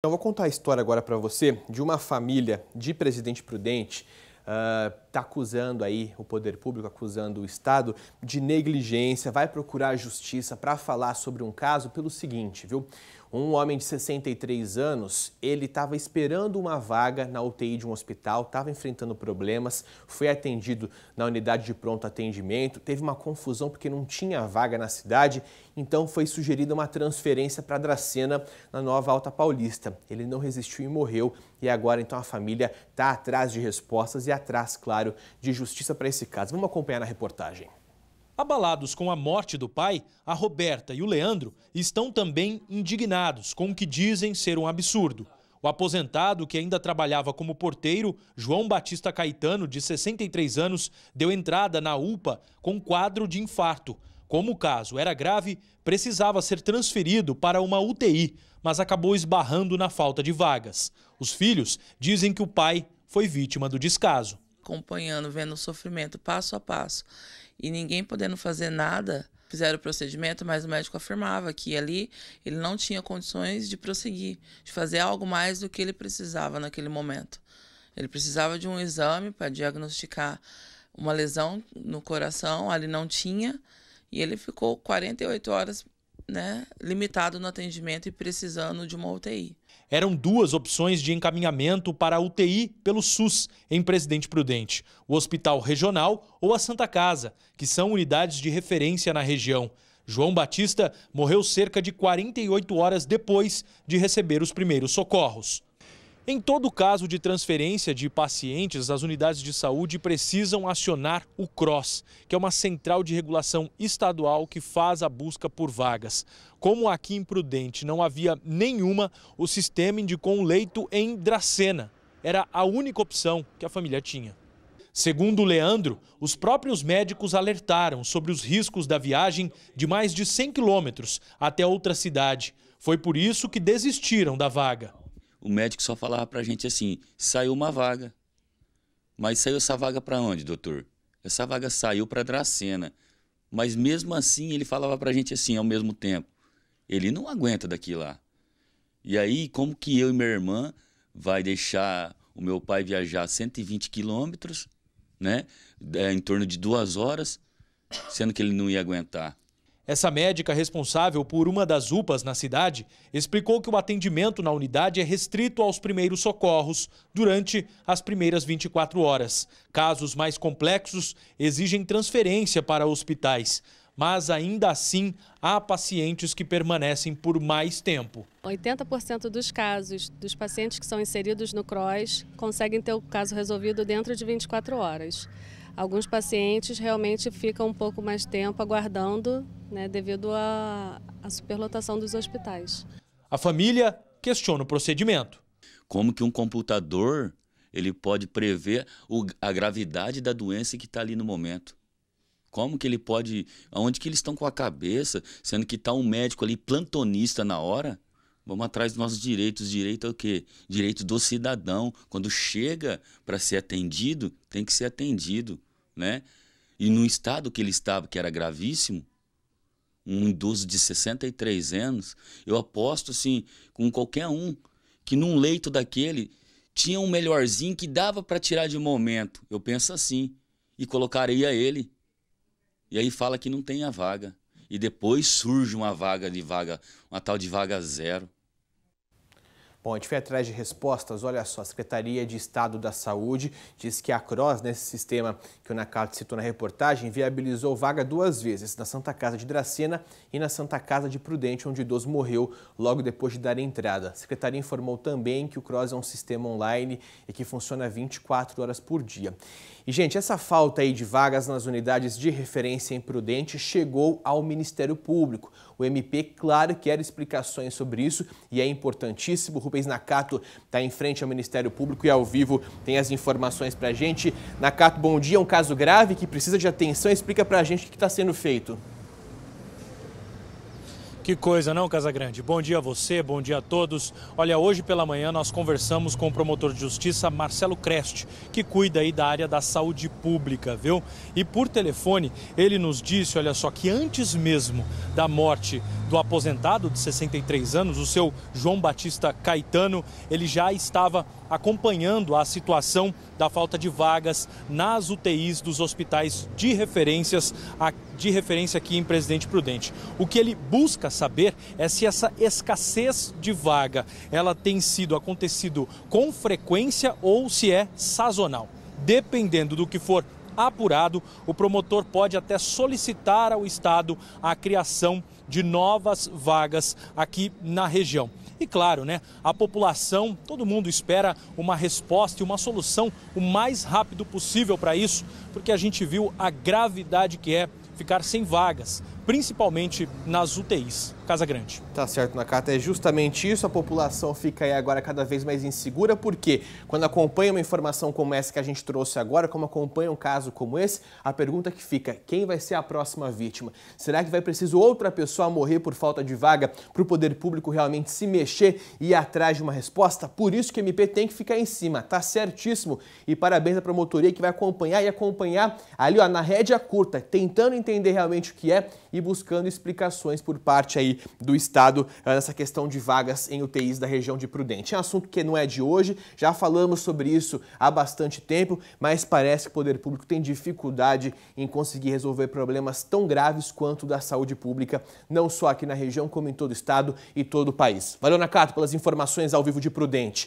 Então, eu vou contar a história agora para você de uma família de Presidente Prudente. Uh, está acusando aí o poder público, acusando o Estado de negligência, vai procurar a justiça para falar sobre um caso pelo seguinte, viu? Um homem de 63 anos, ele estava esperando uma vaga na UTI de um hospital, estava enfrentando problemas, foi atendido na unidade de pronto atendimento, teve uma confusão porque não tinha vaga na cidade, então foi sugerida uma transferência para Dracena, na Nova Alta Paulista. Ele não resistiu e morreu, e agora então a família está atrás de respostas e atrás, claro, de Justiça para esse caso. Vamos acompanhar na reportagem. Abalados com a morte do pai, a Roberta e o Leandro estão também indignados com o que dizem ser um absurdo. O aposentado, que ainda trabalhava como porteiro, João Batista Caetano, de 63 anos, deu entrada na UPA com quadro de infarto. Como o caso era grave, precisava ser transferido para uma UTI, mas acabou esbarrando na falta de vagas. Os filhos dizem que o pai foi vítima do descaso acompanhando, vendo o sofrimento passo a passo e ninguém podendo fazer nada, fizeram o procedimento, mas o médico afirmava que ali ele não tinha condições de prosseguir, de fazer algo mais do que ele precisava naquele momento. Ele precisava de um exame para diagnosticar uma lesão no coração, ali não tinha, e ele ficou 48 horas né, limitado no atendimento e precisando de uma UTI. Eram duas opções de encaminhamento para a UTI pelo SUS em Presidente Prudente: o Hospital Regional ou a Santa Casa, que são unidades de referência na região. João Batista morreu cerca de 48 horas depois de receber os primeiros socorros. Em todo caso de transferência de pacientes, as unidades de saúde precisam acionar o CROSS, que é uma central de regulação estadual que faz a busca por vagas. Como aqui em Prudente não havia nenhuma, o sistema indicou um leito em Dracena. Era a única opção que a família tinha. Segundo Leandro, os próprios médicos alertaram sobre os riscos da viagem de mais de 100 quilômetros até outra cidade. Foi por isso que desistiram da vaga o médico só falava para a gente assim: saiu uma vaga. Mas saiu essa vaga para onde, doutor? Essa vaga saiu para Dracena. Mas mesmo assim, ele falava para a gente assim ao mesmo tempo: ele não aguenta daqui lá. E aí, como que eu e minha irmã vai deixar o meu pai viajar 120 quilômetros, né? É, em torno de duas horas, sendo que ele não ia aguentar? Essa médica responsável por uma das UPAs na cidade explicou que o atendimento na unidade é restrito aos primeiros socorros durante as primeiras 24 horas. Casos mais complexos exigem transferência para hospitais mas ainda assim há pacientes que permanecem por mais tempo. 80% dos casos dos pacientes que são inseridos no CROSS conseguem ter o caso resolvido dentro de 24 horas. Alguns pacientes realmente ficam um pouco mais tempo aguardando, né, devido à, à superlotação dos hospitais. A família questiona o procedimento. Como que um computador ele pode prever o, a gravidade da doença que está ali no momento? Como que ele pode. Aonde que eles estão com a cabeça, sendo que está um médico ali plantonista na hora? Vamos atrás dos nossos direitos. Direito é o quê? Direito do cidadão. Quando chega para ser atendido, tem que ser atendido. Né? E no estado que ele estava, que era gravíssimo, um idoso de 63 anos, eu aposto assim, com qualquer um, que num leito daquele tinha um melhorzinho que dava para tirar de momento. Eu penso assim. E colocaria ele e aí fala que não tem a vaga. E depois surge uma vaga de vaga, uma tal de vaga zero. Bom, a gente foi atrás de respostas. Olha só, a Secretaria de Estado da Saúde diz que a CROSS, nesse sistema que o Nakato citou na reportagem, viabilizou vaga duas vezes, na Santa Casa de Dracena e na Santa Casa de Prudente, onde o idoso morreu logo depois de dar entrada. A Secretaria informou também que o CROSS é um sistema online e que funciona 24 horas por dia. E, gente, essa falta aí de vagas nas unidades de referência em Prudente chegou ao Ministério Público. O MP, claro, quer explicações sobre isso e é importantíssimo. Rubens Nakato está em frente ao Ministério Público e ao vivo tem as informações para a gente. Nakato, bom dia. É um caso grave que precisa de atenção. Explica para a gente o que está sendo feito. Que coisa, não, Casagrande? Bom dia a você, bom dia a todos. Olha, hoje pela manhã nós conversamos com o promotor de justiça Marcelo Creste, que cuida aí da área da saúde pública, viu? E por telefone ele nos disse, olha só, que antes mesmo da morte do aposentado de 63 anos, o seu João Batista Caetano, ele já estava acompanhando a situação da falta de vagas nas UTIs dos hospitais de referências de referência aqui em Presidente Prudente. O que ele busca saber é se essa escassez de vaga ela tem sido acontecido com frequência ou se é sazonal. Dependendo do que for apurado, o promotor pode até solicitar ao Estado a criação de novas vagas aqui na região. E claro, né, a população, todo mundo espera uma resposta e uma solução o mais rápido possível para isso, porque a gente viu a gravidade que é ficar sem vagas, principalmente nas UTIs. Casa Grande. Tá certo, Nakata. É justamente isso. A população fica aí agora cada vez mais insegura, porque quando acompanha uma informação como essa que a gente trouxe agora, como acompanha um caso como esse, a pergunta que fica: quem vai ser a próxima vítima? Será que vai preciso outra pessoa morrer por falta de vaga para o poder público realmente se mexer e ir atrás de uma resposta? Por isso que o MP tem que ficar em cima, tá certíssimo. E parabéns à promotoria que vai acompanhar e acompanhar ali ó, na rédea curta, tentando entender realmente o que é e buscando explicações por parte aí do Estado ah, nessa questão de vagas em UTIs da região de Prudente. É um assunto que não é de hoje, já falamos sobre isso há bastante tempo, mas parece que o poder público tem dificuldade em conseguir resolver problemas tão graves quanto da saúde pública, não só aqui na região, como em todo o Estado e todo o país. Valeu, Nakato, pelas informações ao vivo de Prudente.